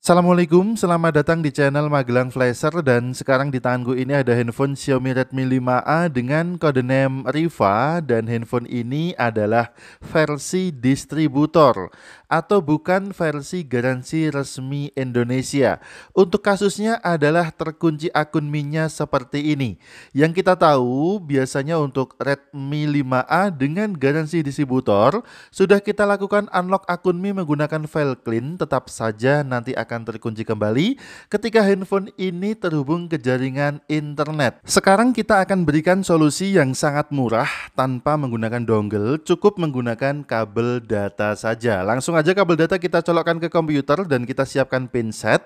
Assalamualaikum, selamat datang di channel Magelang Flasher dan sekarang di tanganku ini ada handphone Xiaomi Redmi 5A dengan kode name Riva dan handphone ini adalah versi distributor atau bukan versi garansi resmi Indonesia. Untuk kasusnya adalah terkunci akun minyak seperti ini. Yang kita tahu biasanya untuk Redmi 5A dengan garansi distributor sudah kita lakukan unlock akun Mi menggunakan file clean tetap saja nanti akan terkunci kembali ketika handphone ini terhubung ke jaringan internet. Sekarang kita akan berikan solusi yang sangat murah tanpa menggunakan dongle, cukup menggunakan kabel data saja. Langsung aja kabel data kita colokkan ke komputer dan kita siapkan pinset.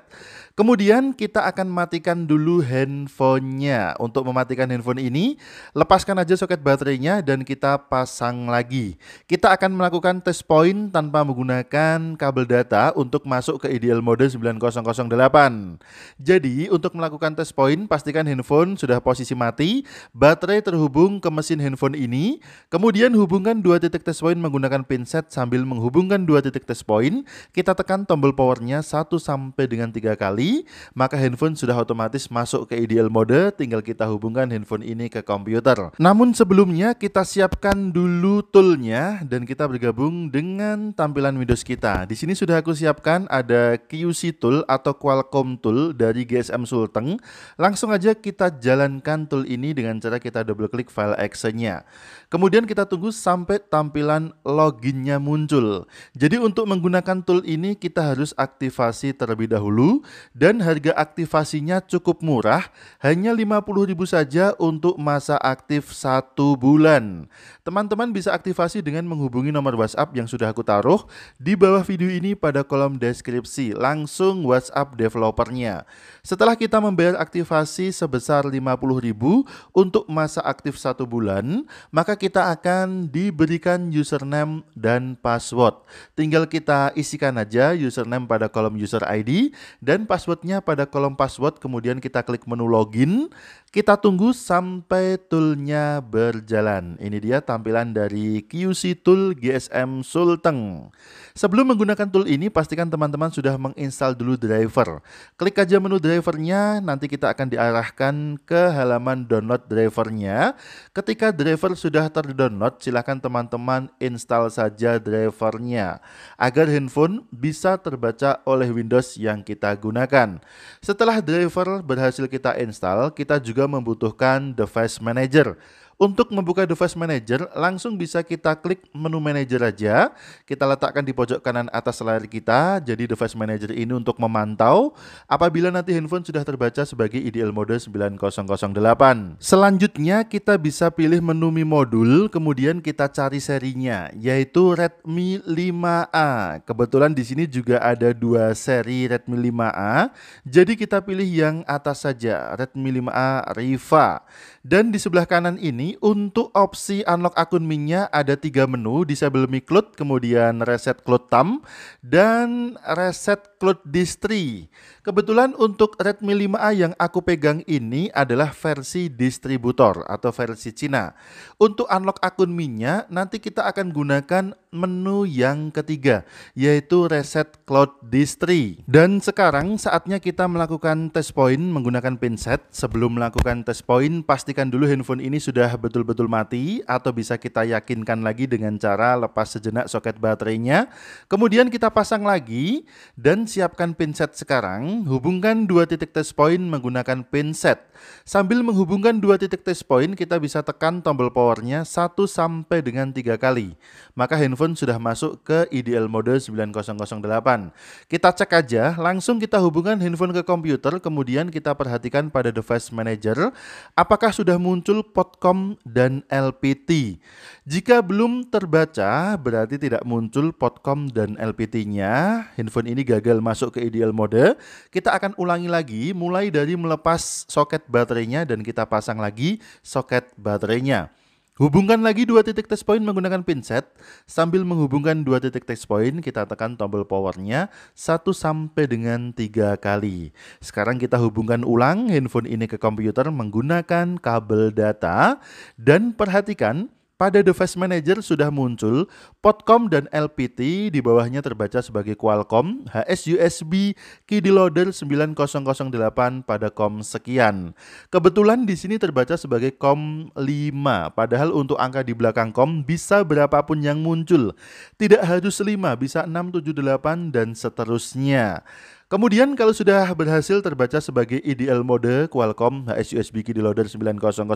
Kemudian kita akan matikan dulu handphonenya. Untuk mematikan handphone ini, lepaskan aja soket baterainya dan kita pasang lagi. Kita akan melakukan test point tanpa menggunakan kabel data untuk masuk ke ideal mode 9008. Jadi, untuk melakukan test point, pastikan handphone sudah posisi mati, baterai terhubung ke mesin handphone ini, kemudian hubungkan dua titik test point menggunakan pinset sambil menghubungkan dua titik tip test point, kita tekan tombol powernya 1 sampai dengan 3 kali, maka handphone sudah otomatis masuk ke ideal mode, tinggal kita hubungkan handphone ini ke komputer. Namun sebelumnya kita siapkan dulu toolnya dan kita bergabung dengan tampilan Windows kita. Di sini sudah aku siapkan ada QC tool atau Qualcomm tool dari GSM Sulteng. Langsung aja kita jalankan tool ini dengan cara kita double klik file exe nya Kemudian kita tunggu sampai tampilan loginnya muncul. Jadi untuk untuk menggunakan tool ini kita harus aktivasi terlebih dahulu dan harga aktivasinya cukup murah, hanya 50.000 saja untuk masa aktif satu bulan. Teman-teman bisa aktivasi dengan menghubungi nomor WhatsApp yang sudah aku taruh di bawah video ini pada kolom deskripsi, langsung WhatsApp developernya. Setelah kita membayar aktivasi sebesar 50.000 untuk masa aktif satu bulan, maka kita akan diberikan username dan password. Tinggal tinggal kita isikan aja username pada kolom user ID dan passwordnya pada kolom password. Kemudian kita klik menu login. Kita tunggu sampai toolnya berjalan. Ini dia tampilan dari QC Tool GSM Sulteng. Sebelum menggunakan tool ini, pastikan teman-teman sudah menginstal dulu driver. Klik aja menu drivernya, nanti kita akan diarahkan ke halaman download drivernya. Ketika driver sudah terdownload, silakan teman-teman install saja drivernya agar handphone bisa terbaca oleh Windows yang kita gunakan. Setelah driver berhasil kita install, kita juga membutuhkan device manager untuk membuka device manager, langsung bisa kita klik menu manager aja. Kita letakkan di pojok kanan atas layar kita. Jadi device manager ini untuk memantau apabila nanti handphone sudah terbaca sebagai IDL mode 9008. Selanjutnya kita bisa pilih menu Mi modul, kemudian kita cari serinya yaitu Redmi 5A. Kebetulan di sini juga ada dua seri Redmi 5A. Jadi kita pilih yang atas saja, Redmi 5A Riva. Dan di sebelah kanan ini ini untuk opsi unlock akun Minya ada tiga menu, disable Mi Cloud, kemudian reset Cloud Tam, dan reset Cloud Distri. Kebetulan untuk Redmi 5A yang aku pegang ini adalah versi distributor atau versi Cina. Untuk unlock akun Minya, nanti kita akan gunakan menu yang ketiga, yaitu reset Cloud Distri. Dan sekarang saatnya kita melakukan test point menggunakan pinset. Sebelum melakukan test point, pastikan dulu handphone ini sudah betul-betul mati atau bisa kita yakinkan lagi dengan cara lepas sejenak soket baterainya. Kemudian kita pasang lagi dan siapkan pinset sekarang. Hubungkan dua titik test point menggunakan pinset. Sambil menghubungkan dua titik test point, kita bisa tekan tombol powernya 1 sampai dengan tiga kali. Maka handphone iPhone sudah masuk ke IDL mode 9008. Kita cek aja, langsung kita hubungkan handphone ke komputer, kemudian kita perhatikan pada device manager apakah sudah muncul POTCOM dan LPT. Jika belum terbaca, berarti tidak muncul POTCOM dan LPT-nya. Handphone ini gagal masuk ke IDL mode. Kita akan ulangi lagi mulai dari melepas soket baterainya dan kita pasang lagi soket baterainya. Hubungkan lagi dua titik test point menggunakan pinset. Sambil menghubungkan dua titik test point, kita tekan tombol powernya satu sampai dengan tiga kali. Sekarang kita hubungkan ulang handphone ini ke komputer menggunakan kabel data dan perhatikan pada device manager sudah muncul Podcom dan LPT, di bawahnya terbaca sebagai Qualcomm, HS USB, KD Loader 9008 pada COM sekian. Kebetulan di sini terbaca sebagai COM 5, padahal untuk angka di belakang COM bisa berapapun yang muncul. Tidak harus 5, bisa 678 dan seterusnya. Kemudian kalau sudah berhasil terbaca sebagai IDL mode Qualcomm HSUSB Key Loader 9008,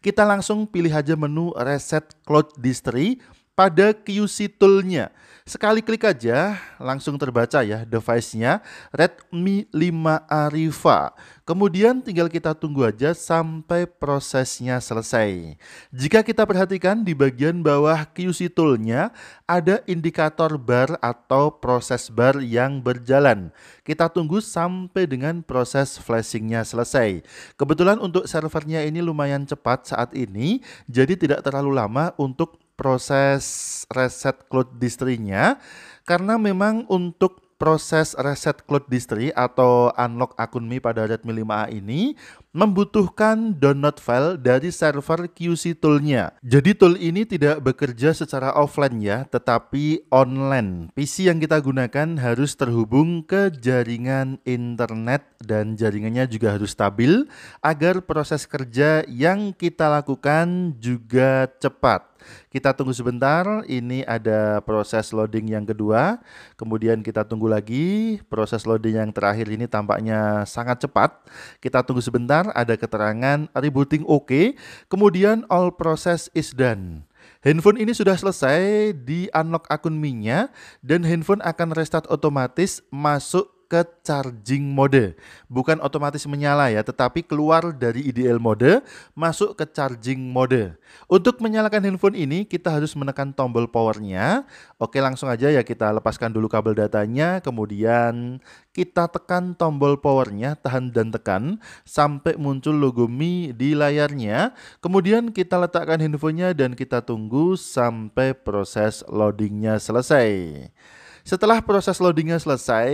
kita langsung pilih aja menu Reset Cloud Distri pada QC toolnya. Sekali klik aja, langsung terbaca ya device-nya Redmi 5 Arifa. Kemudian tinggal kita tunggu aja sampai prosesnya selesai. Jika kita perhatikan di bagian bawah QC tool-nya, ada indikator bar atau proses bar yang berjalan. Kita tunggu sampai dengan proses flashing-nya selesai. Kebetulan untuk servernya ini lumayan cepat saat ini, jadi tidak terlalu lama untuk proses reset cloud distri-nya karena memang untuk proses reset cloud distri atau unlock akun Mi pada Redmi 5A ini membutuhkan download file dari server QC toolnya. Jadi tool ini tidak bekerja secara offline ya, tetapi online. PC yang kita gunakan harus terhubung ke jaringan internet dan jaringannya juga harus stabil agar proses kerja yang kita lakukan juga cepat. Kita tunggu sebentar, ini ada proses loading yang kedua. Kemudian kita tunggu lagi, proses loading yang terakhir ini tampaknya sangat cepat. Kita tunggu sebentar, ada keterangan rebooting oke. Okay. Kemudian all process is done. Handphone ini sudah selesai di unlock akun Mi-nya dan handphone akan restart otomatis masuk ke charging mode. Bukan otomatis menyala ya, tetapi keluar dari IDL mode, masuk ke charging mode. Untuk menyalakan handphone ini, kita harus menekan tombol powernya. Oke, langsung aja ya kita lepaskan dulu kabel datanya, kemudian kita tekan tombol powernya, tahan dan tekan, sampai muncul logo Mi di layarnya. Kemudian kita letakkan handphonenya dan kita tunggu sampai proses loadingnya selesai. Setelah proses loadingnya selesai,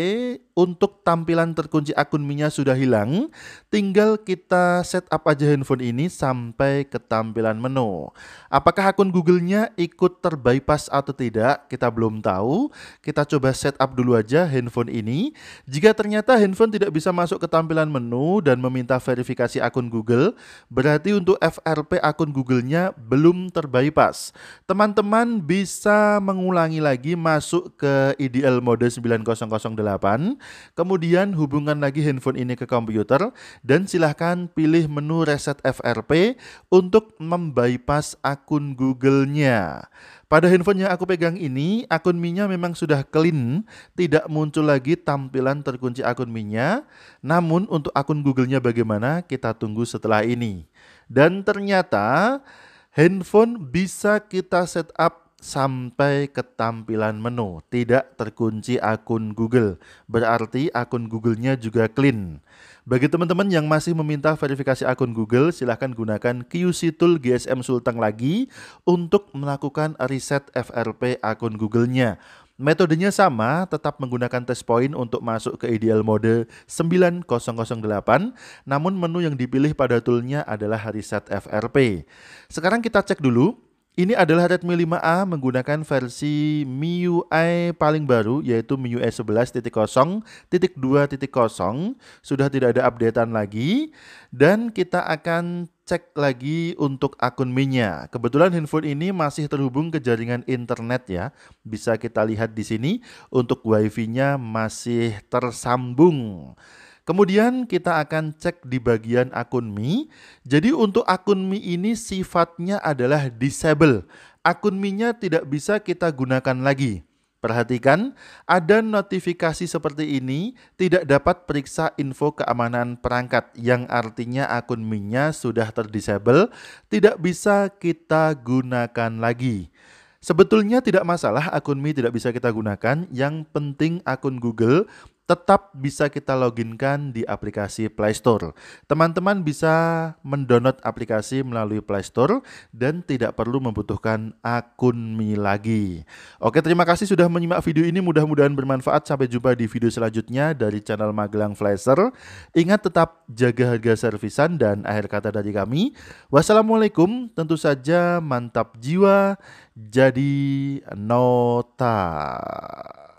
untuk tampilan terkunci akun minya sudah hilang, tinggal kita setup aja handphone ini sampai ke tampilan menu. Apakah akun Google-nya ikut terbypass atau tidak, kita belum tahu. Kita coba setup dulu aja handphone ini. Jika ternyata handphone tidak bisa masuk ke tampilan menu dan meminta verifikasi akun Google, berarti untuk FRP akun Google-nya belum terbypass. Teman-teman bisa mengulangi lagi masuk ke IDL mode 9008, kemudian hubungan lagi handphone ini ke komputer, dan silahkan pilih menu reset FRP untuk membypass akun Google-nya. Pada handphone yang aku pegang ini, akun Mi-nya memang sudah clean, tidak muncul lagi tampilan terkunci akun Mi-nya. Namun untuk akun Google-nya bagaimana, kita tunggu setelah ini. Dan ternyata handphone bisa kita setup sampai ke tampilan menu, tidak terkunci akun Google. Berarti akun Google-nya juga clean. Bagi teman-teman yang masih meminta verifikasi akun Google, silahkan gunakan QC Tool GSM Sultan lagi untuk melakukan reset FRP akun Google-nya. Metodenya sama, tetap menggunakan test point untuk masuk ke ideal mode 9008, namun menu yang dipilih pada toolnya adalah reset FRP. Sekarang kita cek dulu ini adalah Redmi 5A menggunakan versi MIUI paling baru yaitu MIUI 11.0.2.0 sudah tidak ada updatean lagi dan kita akan cek lagi untuk akun Mi-nya. Kebetulan handphone ini masih terhubung ke jaringan internet ya. Bisa kita lihat di sini untuk WiFi-nya masih tersambung. Kemudian kita akan cek di bagian akun Mi. Jadi untuk akun Mi ini sifatnya adalah disable. Akun Mi-nya tidak bisa kita gunakan lagi. Perhatikan, ada notifikasi seperti ini tidak dapat periksa info keamanan perangkat yang artinya akun Mi-nya sudah terdisable, tidak bisa kita gunakan lagi. Sebetulnya tidak masalah akun Mi tidak bisa kita gunakan, yang penting akun Google tetap bisa kita loginkan di aplikasi Play Store. Teman-teman bisa mendownload aplikasi melalui Play Store dan tidak perlu membutuhkan akun Mi lagi. Oke, terima kasih sudah menyimak video ini. Mudah-mudahan bermanfaat. Sampai jumpa di video selanjutnya dari channel Magelang Flasher. Ingat tetap jaga harga servisan dan akhir kata dari kami. Wassalamualaikum. Tentu saja mantap jiwa jadi nota.